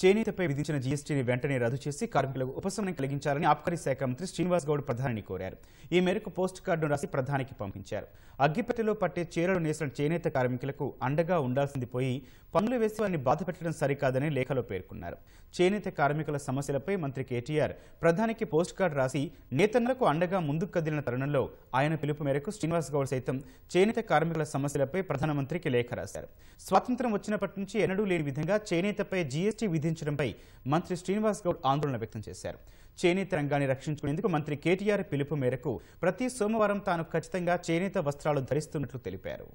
చేనేతపై విధించిన జీఎస్టీని వెంటనే రద్దు చేసి కార్మికులకు ఉపశమనం కలిగించాలని ఆబ్కారీ శాఖ మంత్రి శ్రీనివాస్ గౌడ్ ప్రధానిని కోరారు ఈ మేరకు పోస్ట్ కార్డును రాసి ప్రధానికి పంపించారు అగ్గిపెట్టెలో పట్టే చీరలు నేసిన చేనేత కార్మికులకు అండగా ఉండాల్సింది పోయి పనులు వేసి వారిని బాధ పెట్టడం సరికాదని లేఖలో పేర్కొన్నారు చేనేత కార్మికుల సమస్యలపై మంత్రి కేటీఆర్ ప్రధానికి పోస్ట్ కార్డు రాసి నేతన్నలకు అండగా ముందుకు కదిలిన తరుణంలో ఆయన పిలుపు మేరకు శ్రీనివాస్ గౌడ్ సైతం చేనేత కార్మికుల సమస్యలపై ప్రధానమంత్రికి లేఖ రాశారు స్వాతంత్రం వచ్చినప్పటి నుంచి ఎన్నడూ లేని విధంగా చేనేతపై జీఎస్టీ విధి విధించడంపై మంత్రి శ్రీనివాస్ గౌడ్ ఆందోళన వ్యక్తం చేశారు చేనేత రంగాన్ని రక్షించుకునేందుకు మంత్రి కేటీఆర్ పిలుపు మేరకు ప్రతి సోమవారం తాను ఖచ్చితంగా చేనేత వస్త్రాలు ధరిస్తున్నట్లు తెలిపారు